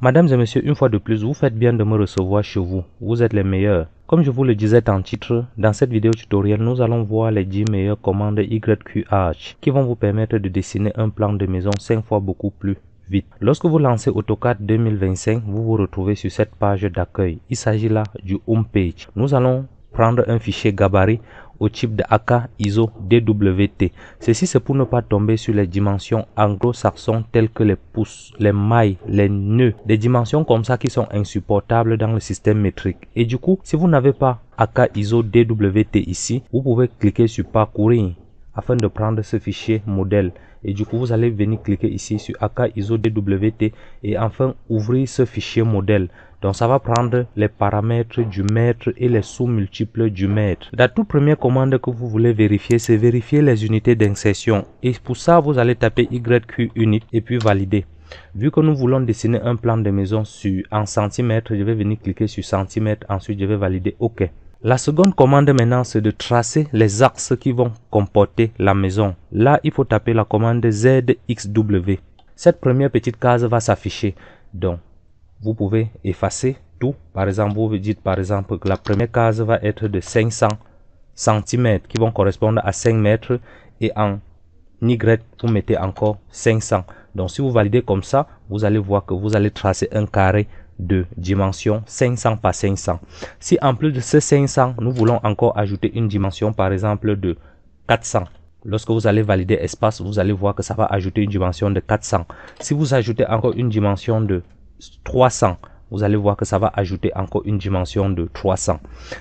madame et messieurs, une fois de plus, vous faites bien de me recevoir chez vous. Vous êtes les meilleurs. Comme je vous le disais en titre, dans cette vidéo tutoriel, nous allons voir les 10 meilleures commandes YQH qui vont vous permettre de dessiner un plan de maison 5 fois beaucoup plus Vite. Lorsque vous lancez AutoCAD 2025, vous vous retrouvez sur cette page d'accueil. Il s'agit là du Home Page. Nous allons prendre un fichier gabarit au type de AK ISO DWT. Ceci c'est pour ne pas tomber sur les dimensions anglo-saxons telles que les pouces, les mailles, les nœuds, des dimensions comme ça qui sont insupportables dans le système métrique. Et du coup, si vous n'avez pas AK ISO DWT ici, vous pouvez cliquer sur parcourir afin de prendre ce fichier modèle. Et du coup, vous allez venir cliquer ici sur AK ISO DWT et enfin ouvrir ce fichier modèle. Donc ça va prendre les paramètres du mètre et les sous-multiples du mètre. La toute première commande que vous voulez vérifier, c'est vérifier les unités d'insertion. Et pour ça, vous allez taper YQ unit et puis valider. Vu que nous voulons dessiner un plan de maison sur en centimètres, je vais venir cliquer sur centimètres, ensuite je vais valider OK. La seconde commande maintenant, c'est de tracer les axes qui vont comporter la maison. Là, il faut taper la commande ZXW. Cette première petite case va s'afficher. Donc, vous pouvez effacer tout. Par exemple, vous dites par exemple que la première case va être de 500 cm qui vont correspondre à 5 mètres et en Y, vous mettez encore 500. Donc, si vous validez comme ça, vous allez voir que vous allez tracer un carré de dimension 500 par 500. Si en plus de ces 500, nous voulons encore ajouter une dimension, par exemple, de 400. Lorsque vous allez valider espace, vous allez voir que ça va ajouter une dimension de 400. Si vous ajoutez encore une dimension de 300, vous allez voir que ça va ajouter encore une dimension de 300.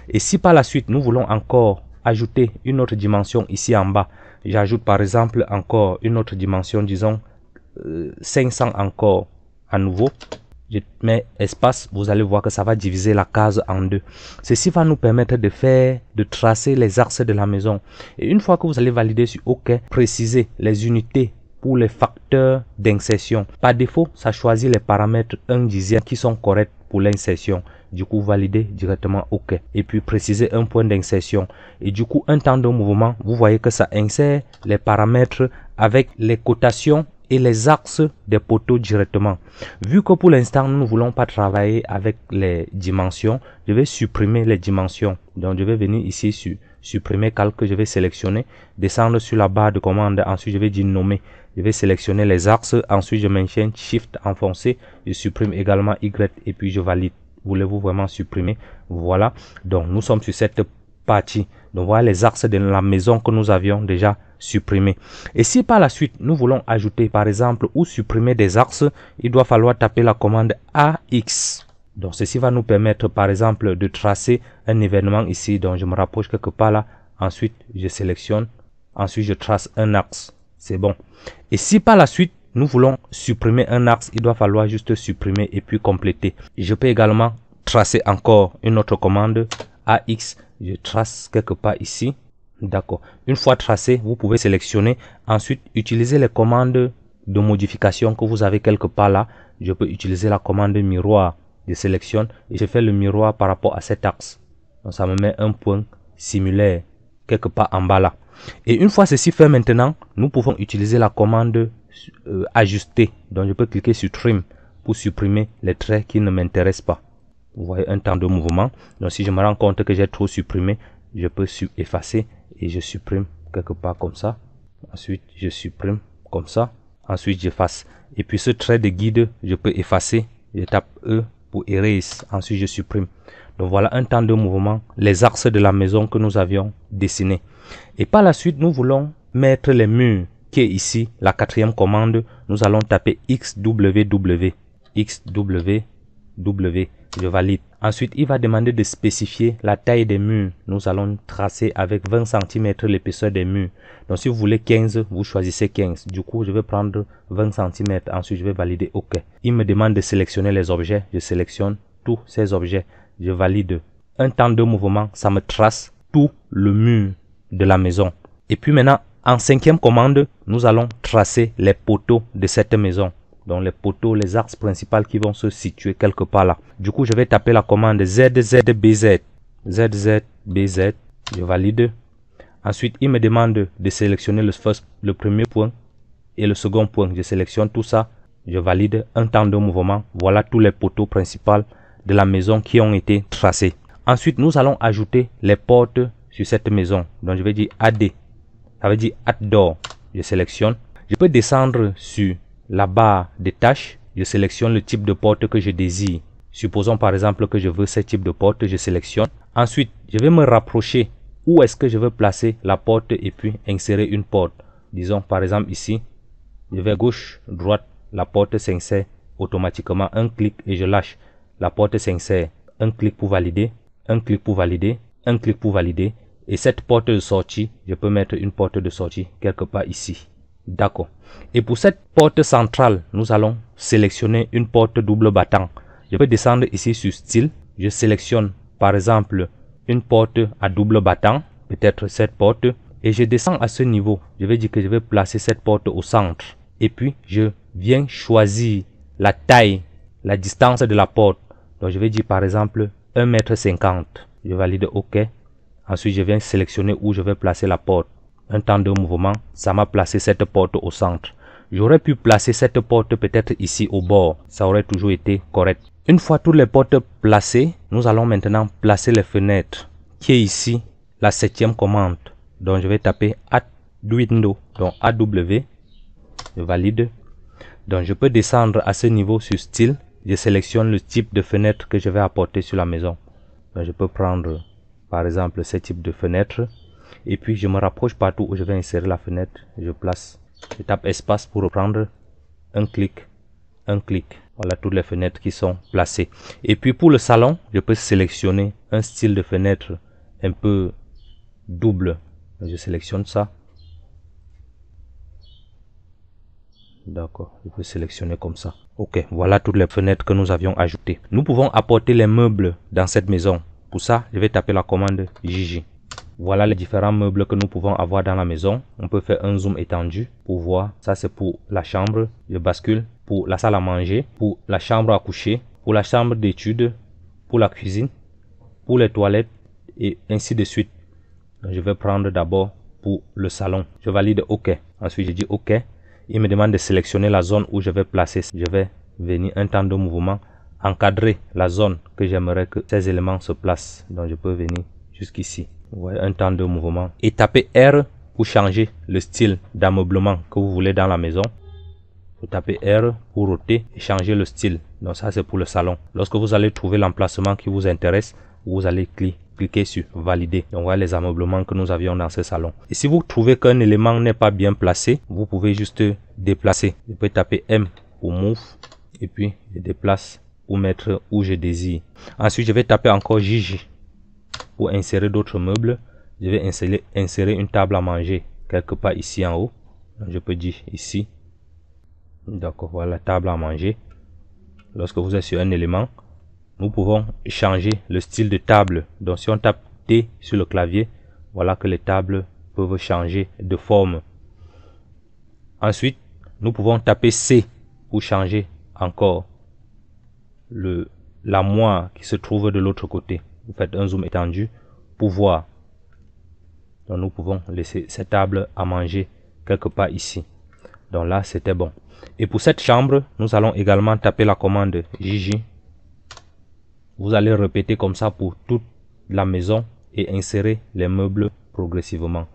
Et si par la suite, nous voulons encore ajouter une autre dimension ici en bas, j'ajoute par exemple encore une autre dimension, disons 500 euh, encore à nouveau je mets espace, vous allez voir que ça va diviser la case en deux. Ceci va nous permettre de faire, de tracer les axes de la maison. Et une fois que vous allez valider sur OK, préciser les unités pour les facteurs d'insertion. Par défaut, ça choisit les paramètres 1 dixième qui sont corrects pour l'insertion. Du coup, validez directement OK. Et puis, préciser un point d'insertion. Et du coup, un temps de mouvement, vous voyez que ça insère les paramètres avec les cotations les axes des poteaux directement. Vu que pour l'instant, nous ne voulons pas travailler avec les dimensions, je vais supprimer les dimensions. Donc, je vais venir ici sur supprimer calque, je vais sélectionner, descendre sur la barre de commande, ensuite je vais dire nommer, je vais sélectionner les axes, ensuite je maintiens shift enfoncé, je supprime également Y et puis je valide. Voulez-vous vraiment supprimer Voilà, donc nous sommes sur cette partie. Donc voilà les axes de la maison que nous avions déjà supprimé Et si par la suite nous voulons ajouter par exemple ou supprimer des axes, il doit falloir taper la commande AX. Donc ceci va nous permettre par exemple de tracer un événement ici. Donc je me rapproche quelque part là. Ensuite je sélectionne. Ensuite je trace un axe. C'est bon. Et si par la suite nous voulons supprimer un axe, il doit falloir juste supprimer et puis compléter. Je peux également tracer encore une autre commande AX je trace quelque part ici. D'accord. Une fois tracé, vous pouvez sélectionner. Ensuite, utilisez les commandes de modification que vous avez quelque part là. Je peux utiliser la commande miroir. de sélection. et je fais le miroir par rapport à cet axe. Donc, ça me met un point similaire quelque part en bas là. Et une fois ceci fait maintenant, nous pouvons utiliser la commande euh, ajuster. Donc, je peux cliquer sur trim pour supprimer les traits qui ne m'intéressent pas vous voyez un temps de mouvement donc si je me rends compte que j'ai trop supprimé je peux effacer et je supprime quelque part comme ça ensuite je supprime comme ça ensuite j'efface et puis ce trait de guide je peux effacer je tape E pour erase ensuite je supprime donc voilà un temps de mouvement les axes de la maison que nous avions dessiné et par la suite nous voulons mettre les murs qui est ici la quatrième commande nous allons taper xww xww je valide. Ensuite, il va demander de spécifier la taille des murs. Nous allons tracer avec 20 cm l'épaisseur des murs. Donc, si vous voulez 15, vous choisissez 15. Du coup, je vais prendre 20 cm. Ensuite, je vais valider OK. Il me demande de sélectionner les objets. Je sélectionne tous ces objets. Je valide. Un temps de mouvement, ça me trace tout le mur de la maison. Et puis maintenant, en cinquième commande, nous allons tracer les poteaux de cette maison. Dans les poteaux, les axes principaux qui vont se situer quelque part là. Du coup, je vais taper la commande ZZBZ. ZZBZ, je valide. Ensuite, il me demande de sélectionner le, first, le premier point et le second point. Je sélectionne tout ça, je valide un temps de mouvement. Voilà tous les poteaux principaux de la maison qui ont été tracés. Ensuite, nous allons ajouter les portes sur cette maison. Donc, je vais dire AD. Ça veut dire door. Je sélectionne. Je peux descendre sur la barre des tâches, je sélectionne le type de porte que je désire. Supposons par exemple que je veux ce type de porte, je sélectionne. Ensuite, je vais me rapprocher où est-ce que je veux placer la porte et puis insérer une porte. Disons par exemple ici, je vais gauche, droite, la porte s'insère automatiquement. Un clic et je lâche. La porte s'insère. Un clic pour valider, un clic pour valider, un clic pour valider. Et cette porte de sortie, je peux mettre une porte de sortie quelque part ici. D'accord. Et pour cette porte centrale, nous allons sélectionner une porte double battant. Je vais descendre ici sur style. Je sélectionne par exemple une porte à double battant, peut-être cette porte. Et je descends à ce niveau. Je vais dire que je vais placer cette porte au centre. Et puis, je viens choisir la taille, la distance de la porte. Donc, je vais dire par exemple 1m50. Je valide OK. Ensuite, je viens sélectionner où je vais placer la porte un temps de mouvement, ça m'a placé cette porte au centre. J'aurais pu placer cette porte peut-être ici au bord, ça aurait toujours été correct. Une fois toutes les portes placées, nous allons maintenant placer les fenêtres, qui est ici la septième commande. Donc je vais taper Add Window, donc AW, je valide. Donc je peux descendre à ce niveau sur style, je sélectionne le type de fenêtre que je vais apporter sur la maison. je peux prendre par exemple ce type de fenêtre, et puis je me rapproche partout où je vais insérer la fenêtre je place je tape espace pour reprendre un clic un clic voilà toutes les fenêtres qui sont placées et puis pour le salon je peux sélectionner un style de fenêtre un peu double je sélectionne ça D'accord, je peux sélectionner comme ça. Ok, voilà toutes les fenêtres que nous avions ajoutées. Nous pouvons apporter les meubles dans cette maison. Pour ça, je vais taper la commande JJ. Voilà les différents meubles que nous pouvons avoir dans la maison. On peut faire un zoom étendu pour voir. Ça, c'est pour la chambre. Je bascule pour la salle à manger, pour la chambre à coucher, pour la chambre d'études, pour la cuisine, pour les toilettes et ainsi de suite. Je vais prendre d'abord pour le salon. Je valide OK. Ensuite, je dis OK. Il me demande de sélectionner la zone où je vais placer. Je vais venir un temps de mouvement, encadrer la zone que j'aimerais que ces éléments se placent. Donc, je peux venir jusqu'ici vous voyez, un temps de mouvement. Et tapez R pour changer le style d'ameublement que vous voulez dans la maison. Vous tapez R pour roter et changer le style. Donc ça c'est pour le salon. Lorsque vous allez trouver l'emplacement qui vous intéresse, vous allez cliquer sur valider. Donc voilà les ameublements que nous avions dans ce salon. Et si vous trouvez qu'un élément n'est pas bien placé, vous pouvez juste déplacer. Vous pouvez taper M pour move et puis je déplace pour mettre où je désire. Ensuite je vais taper encore JJ pour insérer d'autres meubles, je vais insérer, une table à manger quelque part ici en haut. Je peux dire ici. D'accord, voilà la table à manger. Lorsque vous êtes sur un élément, nous pouvons changer le style de table. Donc si on tape T sur le clavier, voilà que les tables peuvent changer de forme. Ensuite, nous pouvons taper C pour changer encore le moire qui se trouve de l'autre côté vous faites un zoom étendu pour voir. Donc nous pouvons laisser cette table à manger quelque part ici. Donc là, c'était bon. Et pour cette chambre, nous allons également taper la commande JJ. Vous allez répéter comme ça pour toute la maison et insérer les meubles progressivement.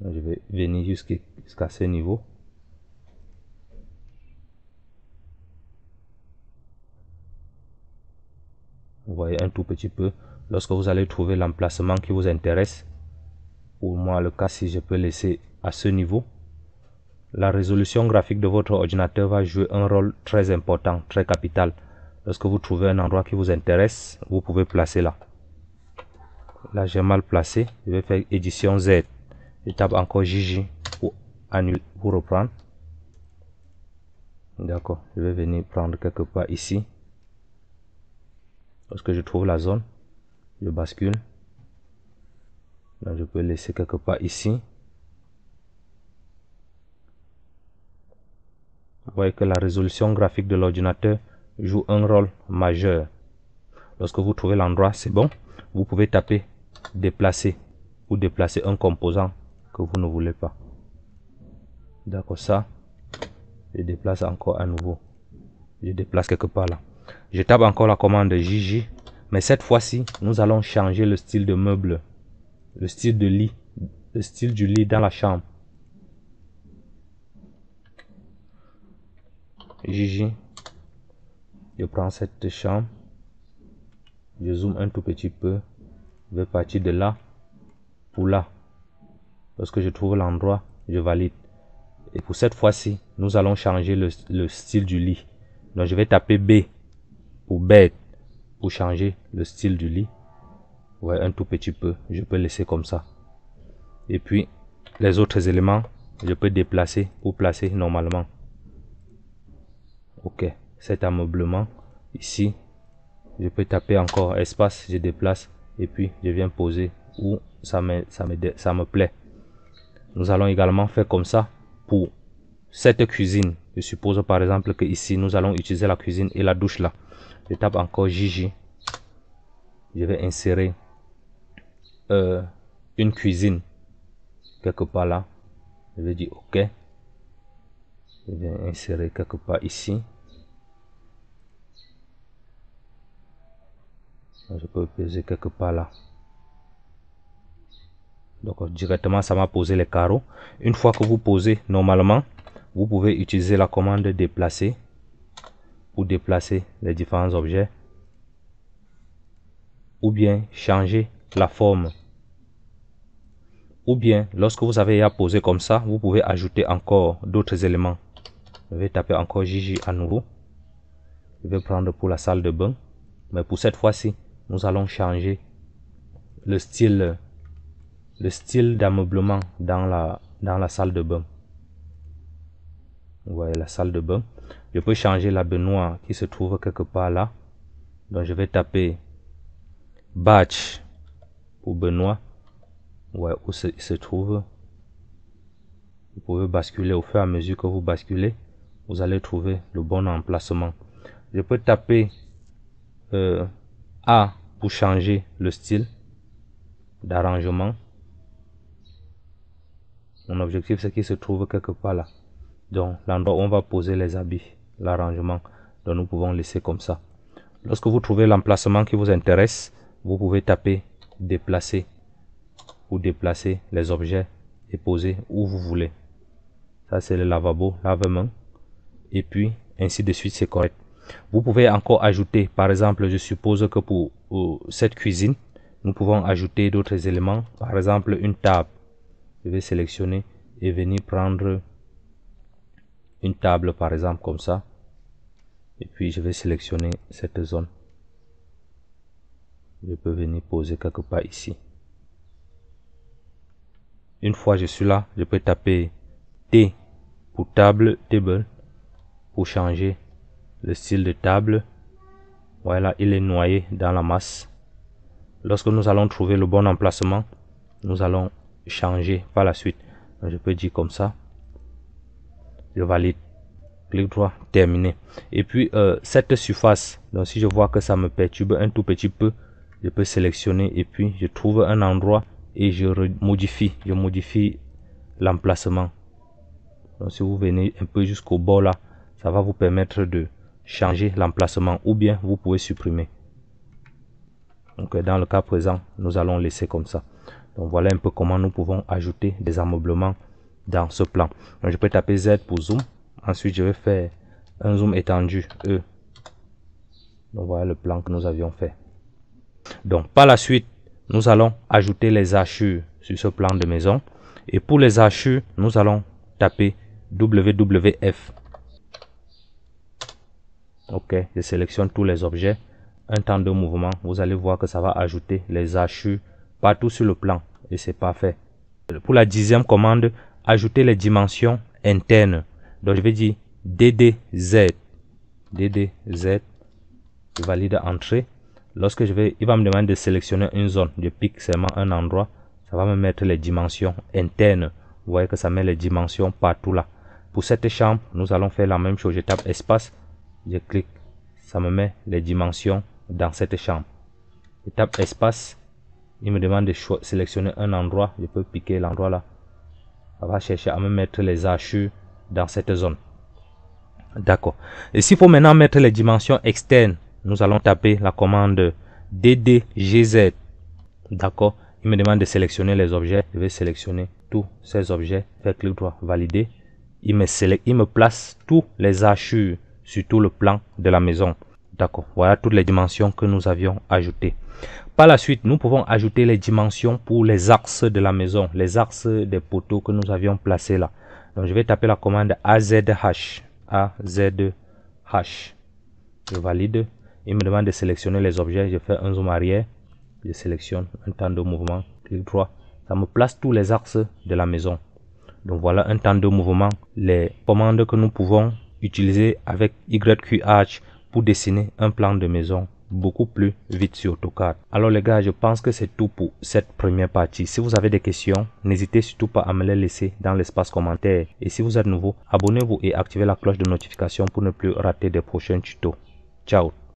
Je vais venir jusqu'à ce niveau. vous voyez un tout petit peu lorsque vous allez trouver l'emplacement qui vous intéresse ou moi le cas si je peux laisser à ce niveau la résolution graphique de votre ordinateur va jouer un rôle très important très capital lorsque vous trouvez un endroit qui vous intéresse vous pouvez placer là là j'ai mal placé je vais faire édition Z je tape encore JJ pour annuler pour reprendre d'accord je vais venir prendre quelque part ici Lorsque je trouve la zone, je bascule. je peux laisser quelque part ici. Vous voyez que la résolution graphique de l'ordinateur joue un rôle majeur. Lorsque vous trouvez l'endroit, c'est bon. Vous pouvez taper déplacer ou déplacer un composant que vous ne voulez pas. D'accord, ça. Je déplace encore à nouveau. Je déplace quelque part là. Je tape encore la commande Gigi. Mais cette fois-ci, nous allons changer le style de meuble. Le style de lit. Le style du lit dans la chambre. Gigi. Je prends cette chambre. Je zoome un tout petit peu. Je vais partir de là pour là. Lorsque je trouve l'endroit, je valide. Et pour cette fois-ci, nous allons changer le, le style du lit. Donc je vais taper B. Pour bête pour changer le style du lit. Ouais, un tout petit peu. Je peux laisser comme ça. Et puis, les autres éléments, je peux déplacer ou placer normalement. Ok, cet ameublement. Ici, je peux taper encore espace, je déplace et puis je viens poser où ça me, ça me, ça me plaît. Nous allons également faire comme ça pour cette cuisine. Je suppose par exemple que ici, nous allons utiliser la cuisine et la douche là. Je tape encore Gigi. Je vais insérer euh, une cuisine quelque part là. Je vais dire OK. Je vais insérer quelque part ici. Je peux peser quelque part là. Donc directement, ça m'a posé les carreaux. Une fois que vous posez normalement, vous pouvez utiliser la commande déplacer déplacer les différents objets ou bien changer la forme ou bien lorsque vous avez à poser comme ça vous pouvez ajouter encore d'autres éléments je vais taper encore Gigi à nouveau je vais prendre pour la salle de bain mais pour cette fois-ci nous allons changer le style le style d'ameublement dans la dans la salle de bain vous voyez la salle de bain je peux changer la Benoît qui se trouve quelque part là. Donc je vais taper batch pour Benoît. Ouais, où se, il se trouve. Vous pouvez basculer au fur et à mesure que vous basculez. Vous allez trouver le bon emplacement. Je peux taper euh, A pour changer le style d'arrangement. Mon objectif, c'est qu'il se trouve quelque part là. Donc, l'endroit où on va poser les habits l'arrangement. dont nous pouvons laisser comme ça. Lorsque vous trouvez l'emplacement qui vous intéresse, vous pouvez taper déplacer ou déplacer les objets et poser où vous voulez. Ça c'est le lavabo, lavement. Et puis ainsi de suite, c'est correct. Vous pouvez encore ajouter, par exemple, je suppose que pour euh, cette cuisine, nous pouvons ajouter d'autres éléments. Par exemple, une table. Je vais sélectionner et venir prendre une table par exemple comme ça et puis je vais sélectionner cette zone je peux venir poser quelque part ici une fois je suis là je peux taper T pour table table pour changer le style de table voilà il est noyé dans la masse lorsque nous allons trouver le bon emplacement nous allons changer par la suite je peux dire comme ça je valide clic droit terminé et puis euh, cette surface donc si je vois que ça me perturbe un tout petit peu je peux sélectionner et puis je trouve un endroit et je modifie je modifie l'emplacement donc si vous venez un peu jusqu'au bord là ça va vous permettre de changer l'emplacement ou bien vous pouvez supprimer donc euh, dans le cas présent nous allons laisser comme ça donc voilà un peu comment nous pouvons ajouter des ameublements dans ce plan. Donc, je peux taper Z pour zoom. Ensuite, je vais faire un zoom étendu E. Donc, voilà le plan que nous avions fait. Donc, par la suite, nous allons ajouter les hachures sur ce plan de maison. Et pour les hachures, nous allons taper WWF. Ok, je sélectionne tous les objets. Un temps de mouvement, vous allez voir que ça va ajouter les hachures partout sur le plan. Et c'est parfait. Pour la dixième commande, ajouter les dimensions internes. Donc je vais dire DDZ. DDZ, Z valide entrée. Lorsque je vais, il va me demander de sélectionner une zone. Je pique seulement un endroit. Ça va me mettre les dimensions internes. Vous voyez que ça met les dimensions partout là. Pour cette chambre, nous allons faire la même chose. Je tape espace, je clique. Ça me met les dimensions dans cette chambre. Je tape espace. Il me demande de sélectionner un endroit. Je peux piquer l'endroit là va chercher à me mettre les achures dans cette zone. D'accord. Et s'il faut maintenant mettre les dimensions externes, nous allons taper la commande ddgz. D'accord. Il me demande de sélectionner les objets. Je vais sélectionner tous ces objets. Faire clic droit, valider. Il me, me place tous les achures sur tout le plan de la maison. D'accord, voilà toutes les dimensions que nous avions ajoutées. Par la suite, nous pouvons ajouter les dimensions pour les axes de la maison, les axes des poteaux que nous avions placés là. Donc, je vais taper la commande AZH. AZH. Je valide. Il me demande de sélectionner les objets. Je fais un zoom arrière. Je sélectionne un temps de mouvement. Clic droit. Ça me place tous les axes de la maison. Donc voilà un temps de mouvement. Les commandes que nous pouvons utiliser avec YQH pour dessiner un plan de maison beaucoup plus vite sur AutoCAD. Alors les gars, je pense que c'est tout pour cette première partie. Si vous avez des questions, n'hésitez surtout pas à me les laisser dans l'espace commentaire. Et si vous êtes nouveau, abonnez-vous et activez la cloche de notification pour ne plus rater des prochains tutos. Ciao